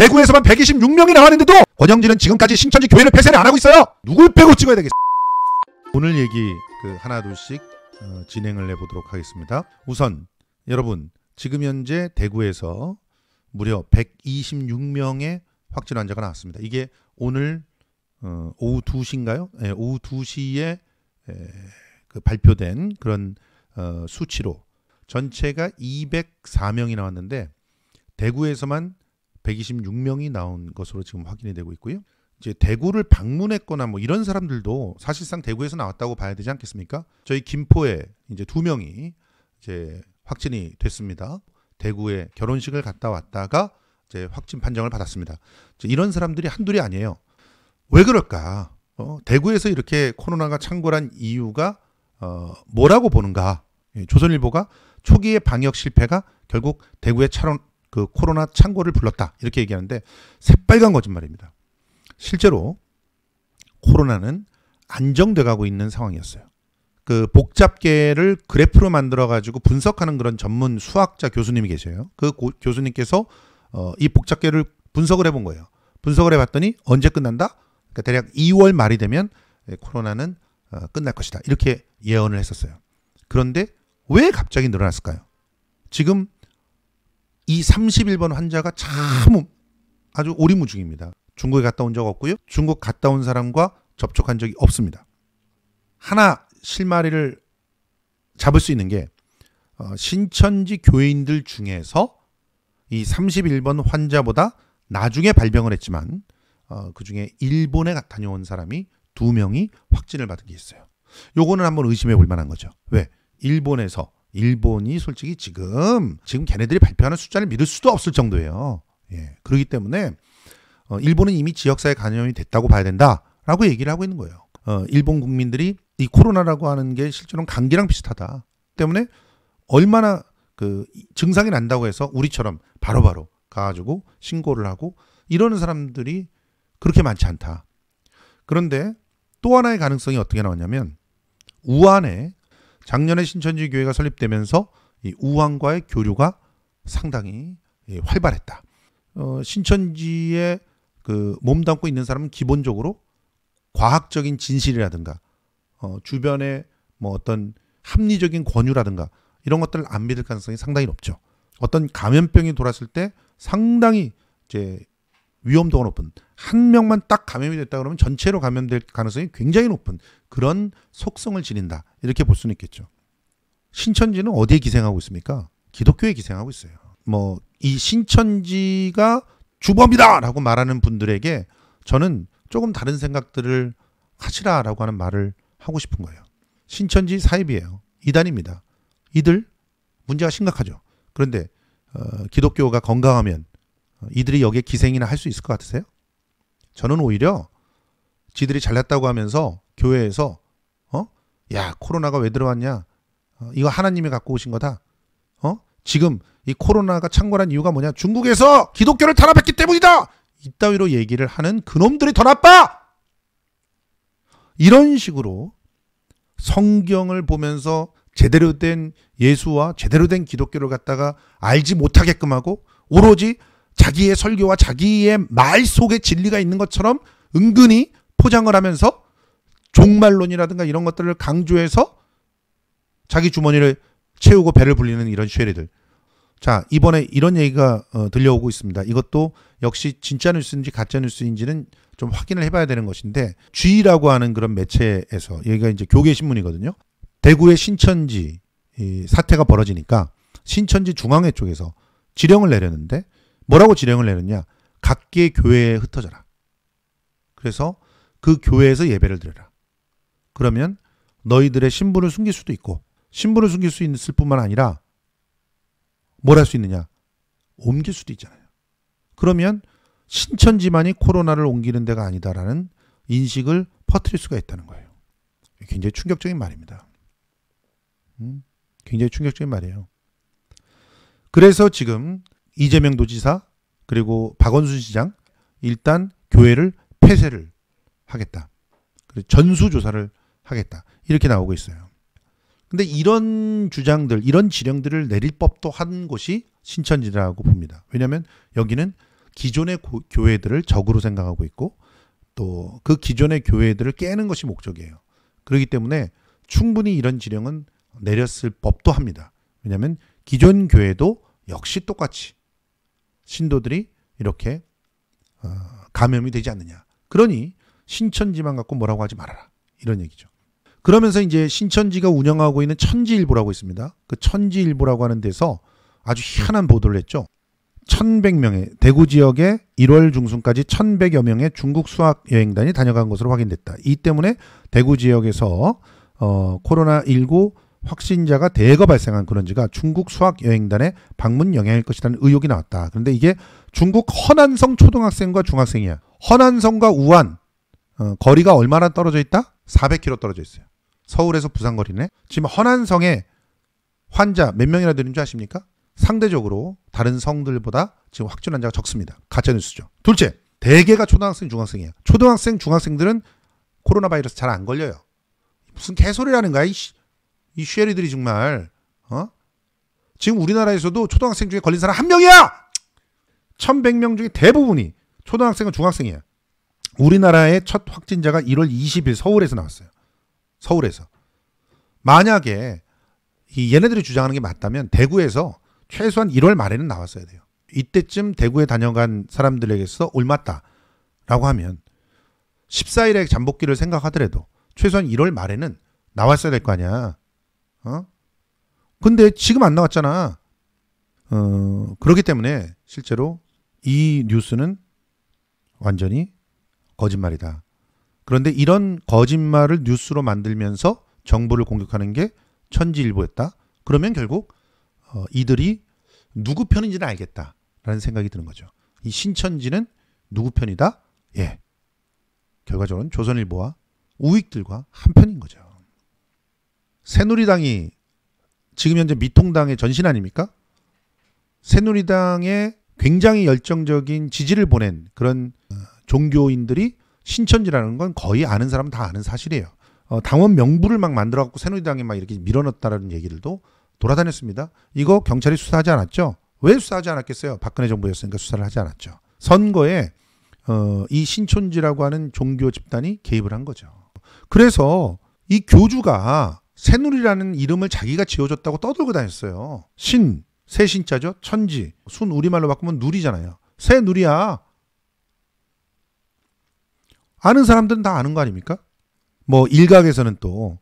대구에서만 126명이 나왔는데도 권영진은 지금까지 신천지 교회를 폐쇄를 안 하고 있어요. 누굴 빼고 찍어야 되겠어? 오늘 얘기 그 하나 둘씩 어, 진행을 해보도록 하겠습니다. 우선 여러분 지금 현재 대구에서 무려 126명의 확진 환자가 나왔습니다. 이게 오늘 어, 오후 2시인가요? 네, 예, 오후 2시에 에, 그 발표된 그런 어, 수치로 전체가 204명이 나왔는데 대구에서만 126명이 나온 것으로 지금 확인이 되고 있고요. 이제 대구를 방문했거나 뭐 이런 사람들도 사실상 대구에서 나왔다고 봐야 되지 않겠습니까? 저희 김포에 이제 두 명이 이제 확진이 됐습니다. 대구에 결혼식을 갔다 왔다가 이제 확진 판정을 받았습니다. 이런 사람들이 한둘이 아니에요. 왜 그럴까? 어, 대구에서 이렇게 코로나가 창궐한 이유가 어, 뭐라고 보는가? 예, 조선일보가 초기의 방역 실패가 결국 대구의 차론, 그 코로나 창고를 불렀다. 이렇게 얘기하는데 새빨간 거짓말입니다. 실제로 코로나는 안정돼 가고 있는 상황이었어요. 그 복잡계를 그래프로 만들어 가지고 분석하는 그런 전문 수학자 교수님이 계세요. 그 고, 교수님께서 어, 이 복잡계를 분석을 해본 거예요. 분석을 해봤더니 언제 끝난다? 그러니까 대략 2월 말이 되면 예, 코로나는 어, 끝날 것이다. 이렇게 예언을 했었어요. 그런데 왜 갑자기 늘어났을까요? 지금 이 31번 환자가 참 아주 오리무중입니다. 중국에 갔다 온 적 없고요. 중국 갔다 온 사람과 접촉한 적이 없습니다. 하나 실마리를 잡을 수 있는 게 어, 신천지 교인들 중에서 이 31번 환자보다 나중에 발병을 했지만 어, 그 중에 일본에 다녀온 사람이 두 명이 확진을 받은 게 있어요. 요거는 한번 의심해 볼 만한 거죠. 왜? 일본에서 일본이 솔직히 지금 지금 걔네들이 발표하는 숫자를 믿을 수도 없을 정도예요. 예. 그러기 때문에 어, 일본은 이미 지역사회 감염이 됐다고 봐야 된다라고 얘기를 하고 있는 거예요. 어, 일본 국민들이 이 코로나라고 하는 게 실제로는 감기랑 비슷하다. 때문에 얼마나 그 증상이 난다고 해서 우리처럼 바로 바로 가가지고 신고를 하고 이러는 사람들이 그렇게 많지 않다. 그런데 또 하나의 가능성이 어떻게 나왔냐면 우한에 작년에 신천지 교회가 설립되면서 이 우왕과의 교류가 상당히 예, 활발했다. 어, 신천지에 그 몸담고 있는 사람은 기본적으로 과학적인 진실이라든가 어, 주변의 뭐 어떤 합리적인 권유라든가 이런 것들을 안 믿을 가능성이 상당히 높죠. 어떤 감염병이 돌았을 때 상당히 이제 위험도가 높은 한 명만 딱 감염이 됐다 그러면 전체로 감염될 가능성이 굉장히 높은 그런 속성을 지닌다. 이렇게 볼 수는 있겠죠. 신천지는 어디에 기생하고 있습니까? 기독교에 기생하고 있어요. 뭐, 이 신천지가 주범이다! 라고 말하는 분들에게 저는 조금 다른 생각들을 하시라 라고 하는 말을 하고 싶은 거예요. 신천지 사입이에요. 이단입니다. 이들 문제가 심각하죠. 그런데 어, 기독교가 건강하면 어, 이들이 여기에 기생이나 할 수 있을 것 같으세요? 저는 오히려 지들이 잘났다고 하면서 교회에서 어? 야, 코로나가 왜 들어왔냐? 어, 이거 하나님이 갖고 오신 거다. 어? 지금 이 코로나가 창궐한 이유가 뭐냐? 중국에서 기독교를 탄압했기 때문이다. 이따위로 얘기를 하는 그놈들이 더 나빠. 이런 식으로 성경을 보면서 제대로 된 예수와 제대로 된 기독교를 갖다가 알지 못하게끔 하고 오로지 자기의 설교와 자기의 말 속에 진리가 있는 것처럼 은근히 포장을 하면서 종말론이라든가 이런 것들을 강조해서 자기 주머니를 채우고 배를 불리는 이런 쉐리들. 자, 이번에 이런 얘기가 어, 들려오고 있습니다. 이것도 역시 진짜 뉴스인지 가짜 뉴스인지는 좀 확인을 해봐야 되는 것인데 G라고 하는 그런 매체에서 여기가 이제 교계 신문이거든요. 대구의 신천지 사태가 벌어지니까 신천지 중앙회 쪽에서 지령을 내렸는데 뭐라고 지령을 내느냐? 각계 교회에 흩어져라. 그래서 그 교회에서 예배를 드려라. 그러면 너희들의 신분을 숨길 수도 있고 신분을 숨길 수 있을 뿐만 아니라 뭘 할 수 있느냐? 옮길 수도 있잖아요. 그러면 신천지만이 코로나를 옮기는 데가 아니다라는 인식을 퍼뜨릴 수가 있다는 거예요. 굉장히 충격적인 말입니다. 음, 굉장히 충격적인 말이에요. 그래서 지금 이재명 도지사 그리고 박원순 시장 일단 교회를 폐쇄를 하겠다. 전수조사를 하겠다. 이렇게 나오고 있어요. 근데 이런 주장들, 이런 지령들을 내릴 법도 한 곳이 신천지라고 봅니다. 왜냐하면 여기는 기존의 고, 교회들을 적으로 생각하고 있고 또 그 기존의 교회들을 깨는 것이 목적이에요. 그렇기 때문에 충분히 이런 지령은 내렸을 법도 합니다. 왜냐하면 기존 교회도 역시 똑같이 신도들이 이렇게 어, 감염이 되지 않느냐. 그러니 신천지만 갖고 뭐라고 하지 말아라. 이런 얘기죠. 그러면서 이제 신천지가 운영하고 있는 천지일보라고 있습니다. 그 천지일보라고 하는 데서 아주 희한한 보도를 했죠. 1100명의 대구 지역에 1월 중순까지 1100여 명의 중국 수학 여행단이 다녀간 것으로 확인됐다. 이 때문에 대구 지역에서 어, 코로나 19 확진자가 대거 발생한 그런지가 중국 수학 여행단의 방문 영향일 것이라는 의혹이 나왔다. 그런데 이게 중국 허난성 초등학생과 중학생이야. 허난성과 우한 어, 거리가 얼마나 떨어져 있다? 400km 떨어져 있어요. 서울에서 부산 거리네. 지금 허난성에 환자 몇 명이나 되는 줄 아십니까? 상대적으로 다른 성들보다 지금 확진 환자가 적습니다. 가짜 뉴스죠. 둘째, 대개가 초등학생, 중학생이야. 초등학생, 중학생들은 코로나 바이러스 잘 안 걸려요. 무슨 개소리라는 거야, 이씨. 이 쉐리들이 정말 어? 지금 우리나라에서도 초등학생 중에 걸린 사람 한 명이야. 1100명 중에 대부분이 초등학생과 중학생이야. 우리나라의 첫 확진자가 1월 20일 서울에서 나왔어요. 서울에서. 만약에 이 얘네들이 주장하는 게 맞다면 대구에서 최소한 1월 말에는 나왔어야 돼요. 이때쯤 대구에 다녀간 사람들에게서 옮았다라고 하면 14일에 잠복기를 생각하더라도 최소한 1월 말에는 나왔어야 될 거 아니야. 어? 근데 지금 안 나왔잖아. 어, 그렇기 때문에 실제로 이 뉴스는 완전히 거짓말이다. 그런데 이런 거짓말을 뉴스로 만들면서 정부를 공격하는 게 천지일보였다. 그러면 결국 어, 이들이 누구 편인지는 알겠다라는 생각이 드는 거죠. 이 신천지는 누구 편이다? 예. 결과적으로는 조선일보와 우익들과 한 편인 거죠. 새누리당이 지금 현재 미통당의 전신 아닙니까? 새누리당에 굉장히 열정적인 지지를 보낸 그런 어, 종교인들이 신천지라는 건 거의 아는 사람다 아는 사실이에요. 어, 당원 명부를 막 만들어갖고 새누리당에 막 이렇게 밀어넣었다라는 얘기들도 돌아다녔습니다. 이거 경찰이 수사하지 않았죠? 왜 수사하지 않았겠어요? 박근혜 정부였으니까 수사를 하지 않았죠. 선거에 어, 이 신촌지라고 하는 종교 집단이 개입을 한 거죠. 그래서 이 교주가 새누리라는 이름을 자기가 지어줬다고 떠들고 다녔어요. 신, 새신자죠. 천지. 순 우리말로 바꾸면 누리잖아요. 새누리야. 아는 사람들은 다 아는 거 아닙니까? 뭐 일각에서는 또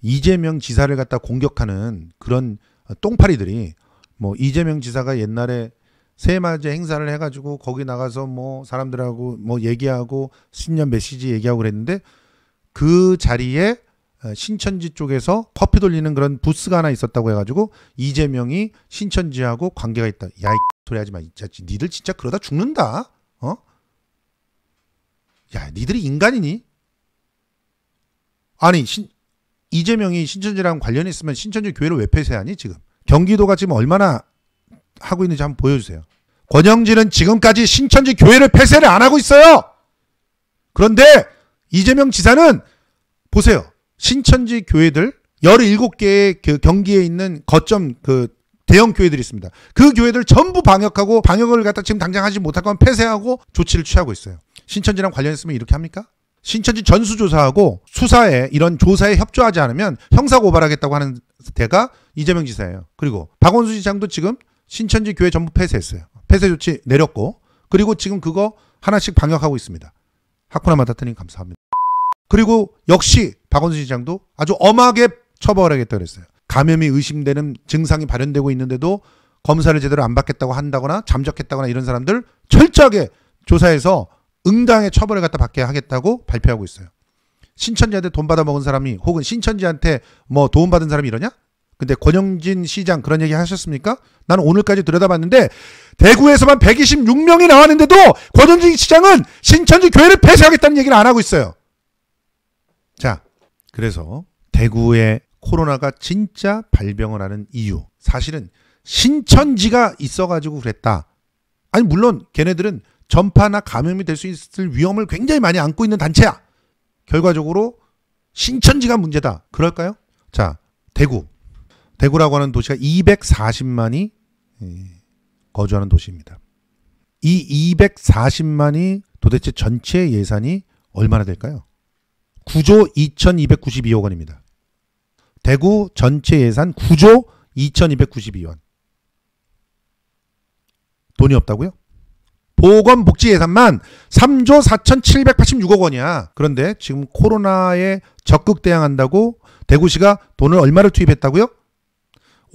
이재명 지사를 갖다 공격하는 그런 똥파리들이 뭐 이재명 지사가 옛날에 새해맞이 행사를 해가지고 거기 나가서 뭐 사람들하고 뭐 얘기하고 신년 메시지 얘기하고 그랬는데 그 자리에 어, 신천지 쪽에서 커피 돌리는 그런 부스가 하나 있었다고 해가지고 이재명이 신천지하고 관계가 있다. 야이 소리 하지 마. 진짜 니들 진짜 그러다 죽는다. 어? 야 니들이 인간이니? 아니 신, 이재명이 신천지랑 관련이 있으면 신천지 교회를 왜 폐쇄하니 지금? 경기도가 지금 얼마나 하고 있는지 한번 보여주세요. 권영진은 지금까지 신천지 교회를 폐쇄를 안 하고 있어요. 그런데 이재명 지사는 보세요. 신천지 교회들 17개의 그 경기에 있는 거점 그 대형 교회들이 있습니다. 그 교회들 전부 방역하고 방역을 갖다 지금 당장 하지 못할 건 폐쇄하고 조치를 취하고 있어요. 신천지랑 관련했으면 이렇게 합니까? 신천지 전수조사하고 수사에 이런 조사에 협조하지 않으면 형사고발하겠다고 하는 대가 이재명 지사예요. 그리고 박원수 시장도 지금 신천지 교회 전부 폐쇄했어요. 폐쇄 조치 내렸고 그리고 지금 그거 하나씩 방역하고 있습니다. 하코나 마타트님 감사합니다. 그리고 역시 박원순 시장도 아주 엄하게 처벌하겠다 고 그랬어요. 감염이 의심되는 증상이 발현되고 있는데도 검사를 제대로 안 받겠다고 한다거나 잠적했다거나 이런 사람들 철저하게 조사해서 응당의 처벌을 갖다 받게 하겠다고 발표하고 있어요. 신천지한테 돈 받아먹은 사람이 혹은 신천지한테 뭐 도움받은 사람이 이러냐? 근데 권영진 시장 그런 얘기 하셨습니까? 나는 오늘까지 들여다봤는데 대구에서만 126명이 나왔는데도 권영진 시장은 신천지 교회를 폐쇄하겠다는 얘기를 안 하고 있어요. 그래서 대구에 코로나가 진짜 발병을 하는 이유 사실은 신천지가 있어가지고 그랬다. 아니 물론 걔네들은 전파나 감염이 될 수 있을 위험을 굉장히 많이 안고 있는 단체야. 결과적으로 신천지가 문제다. 그럴까요? 자 대구 대구라고 하는 도시가 240만이 예, 거주하는 도시입니다. 이 240만이 도대체 전체 예산이 얼마나 될까요? 9조 2292억 원입니다. 대구 전체 예산 9조 2292원. 돈이 없다고요? 보건복지 예산만 3조 4,786억 원이야. 그런데 지금 코로나에 적극 대응한다고 대구시가 돈을 얼마를 투입했다고요?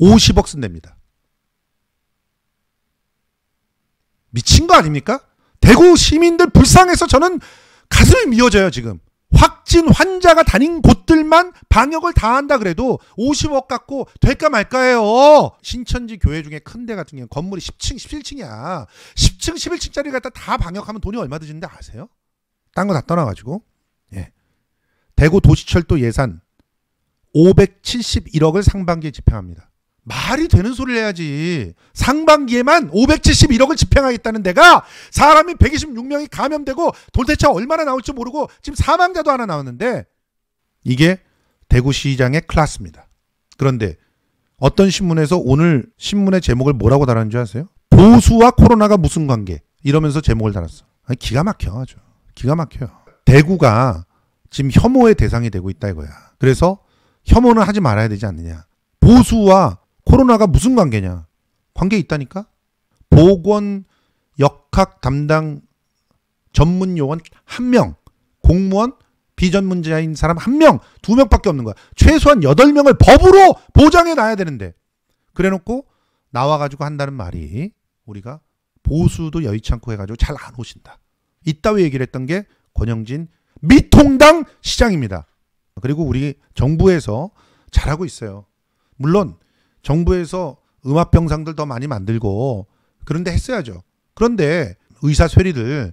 50억 쓴답니다. 미친 거 아닙니까? 대구 시민들 불쌍해서 저는 가슴이 미어져요, 지금. 확진 환자가 다닌 곳들만 방역을 다 한다 그래도 50억 갖고 될까 말까예요. 신천지 교회 중에 큰데 같은 경우 는 건물이 10층, 17층이야. 10층, 11층짜리 갖다 다 방역하면 돈이 얼마 드는데 아세요? 딴 거 다 떠나가지고 예. 대구 도시철도 예산 571억을 상반기에 집행합니다. 말이 되는 소리를 해야지. 상반기에만 571억을 집행하겠다는 데가 사람이 126명이 감염되고 도대체 얼마나 나올지 모르고 지금 사망자도 하나 나왔는데 이게 대구시장의 클라스입니다. 그런데 어떤 신문에서 오늘 신문의 제목을 뭐라고 달았는지 아세요? 보수와 코로나가 무슨 관계? 이러면서 제목을 달았어. 아니, 기가 막혀 아주. 기가 막혀요. 대구가 지금 혐오의 대상이 되고 있다 이거야. 그래서 혐오는 하지 말아야 되지 않느냐. 보수와 코로나가 무슨 관계냐? 관계 있다니까? 보건 역학 담당 전문 요원 한 명, 공무원 비전문자인 사람 한 명, 두 명밖에 없는 거야. 최소한 여덟 명을 법으로 보장해 놔야 되는데. 그래 놓고 나와 가지고 한다는 말이 우리가 보수도 여의치 않고 해 가지고 잘 안 오신다. 이따위 얘기를 했던 게 권영진 미통당 시장입니다. 그리고 우리 정부에서 잘하고 있어요. 물론 정부에서 음압병상들 더 많이 만들고 그런데 했어야죠. 그런데 의사 소리를어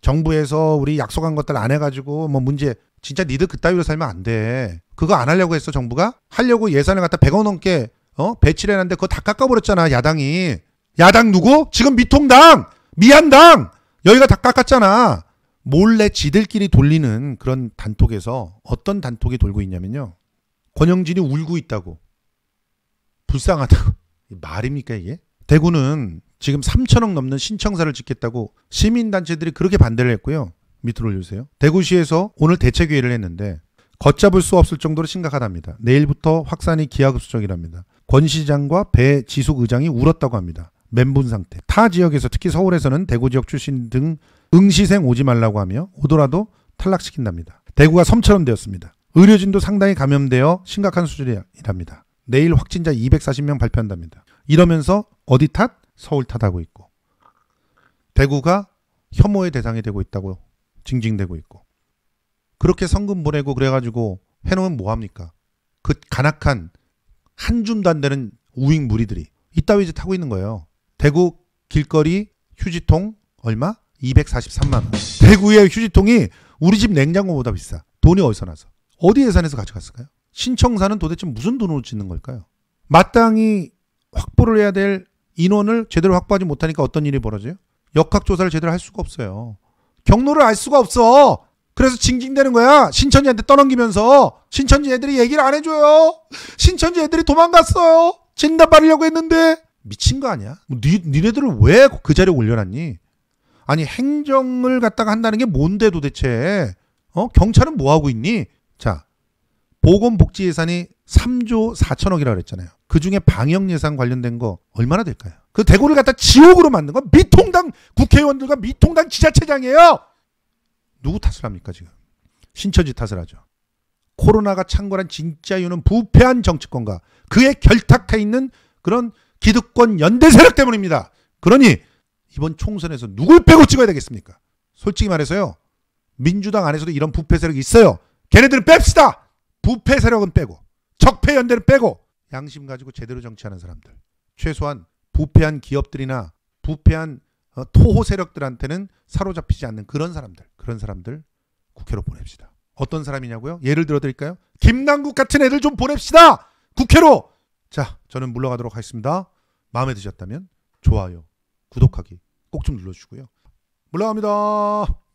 정부에서 우리 약속한 것들 안 해가지고 뭐 문제 진짜 니들 그따위로 살면 안 돼. 그거 안 하려고 했어 정부가 하려고 예산을 갖다 100억 넘게 어 배치를 했는데 그거 다 깎아버렸잖아 야당이. 야당 누구? 지금 미통당, 미안당 여기가 다 깎았잖아. 몰래 지들끼리 돌리는 그런 단톡에서 어떤 단톡이 돌고 있냐면요. 권영진이 울고 있다고. 불쌍하다고. 말입니까 이게? 대구는 지금 3천억 넘는 신청사를 짓겠다고 시민단체들이 그렇게 반대를 했고요. 밑으로 올려주세요. 대구시에서 오늘 대책회의를 했는데 걷잡을 수 없을 정도로 심각하답니다. 내일부터 확산이 기하급수적이랍니다. 권 시장과 배 지숙 의장이 울었다고 합니다. 멘분 상태. 타 지역에서 특히 서울에서는 대구 지역 출신 등 응시생 오지 말라고 하며 오더라도 탈락시킨답니다. 대구가 섬처럼 되었습니다. 의료진도 상당히 감염되어 심각한 수준이랍니다. 내일 확진자 240명 발표한답니다. 이러면서 어디 탓? 서울 탓하고 있고 대구가 혐오의 대상이 되고 있다고 징징대고 있고 그렇게 성금 보내고 그래가지고 해놓으면 뭐합니까? 그 간악한 한 줌도 안 되는 우익 무리들이 이따위 짓타고 있는 거예요. 대구 길거리 휴지통 얼마? 243만 원. 대구의 휴지통이 우리 집 냉장고보다 비싸. 돈이 어디서 나서? 어디 예산에서 가져갔을까요? 신청사는 도대체 무슨 돈으로 짓는 걸까요? 마땅히 확보를 해야 될 인원을 제대로 확보하지 못하니까 어떤 일이 벌어져요? 역학조사를 제대로 할 수가 없어요. 경로를 알 수가 없어. 그래서 징징대는 거야. 신천지한테 떠넘기면서 신천지 애들이 얘기를 안 해줘요. 신천지 애들이 도망갔어요. 진단받으려고 했는데 미친 거 아니야? 뭐 니, 니네들을 왜 그 자리에 올려놨니? 아니 행정을 갖다가 한다는 게 뭔데 도대체? 어? 경찰은 뭐 하고 있니? 자 보건복지 예산이 3조 4천억이라고 그랬잖아요. 그 중에 방역 예산 관련된 거 얼마나 될까요? 그 대구를 갖다 지옥으로 만든 건 미통당 국회의원들과 미통당 지자체장이에요. 누구 탓을 합니까 지금? 신천지 탓을 하죠. 코로나가 창궐한 진짜 이유는 부패한 정치권과 그에 결탁해 있는 그런 기득권 연대 세력 때문입니다. 그러니 이번 총선에서 누굴 빼고 찍어야 되겠습니까? 솔직히 말해서요. 민주당 안에서도 이런 부패 세력이 있어요. 걔네들은 뺍시다. 부패 세력은 빼고 적폐 연대는 빼고 양심 가지고 제대로 정치하는 사람들 최소한 부패한 기업들이나 부패한 어, 토호 세력들한테는 사로잡히지 않는 그런 사람들 그런 사람들 국회로 보냅시다. 어떤 사람이냐고요? 예를 들어 드릴까요? 김남국 같은 애들 좀 보냅시다. 국회로. 자, 저는 물러가도록 하겠습니다. 마음에 드셨다면 좋아요, 구독하기 꼭 좀 눌러주고요. 시 물러갑니다.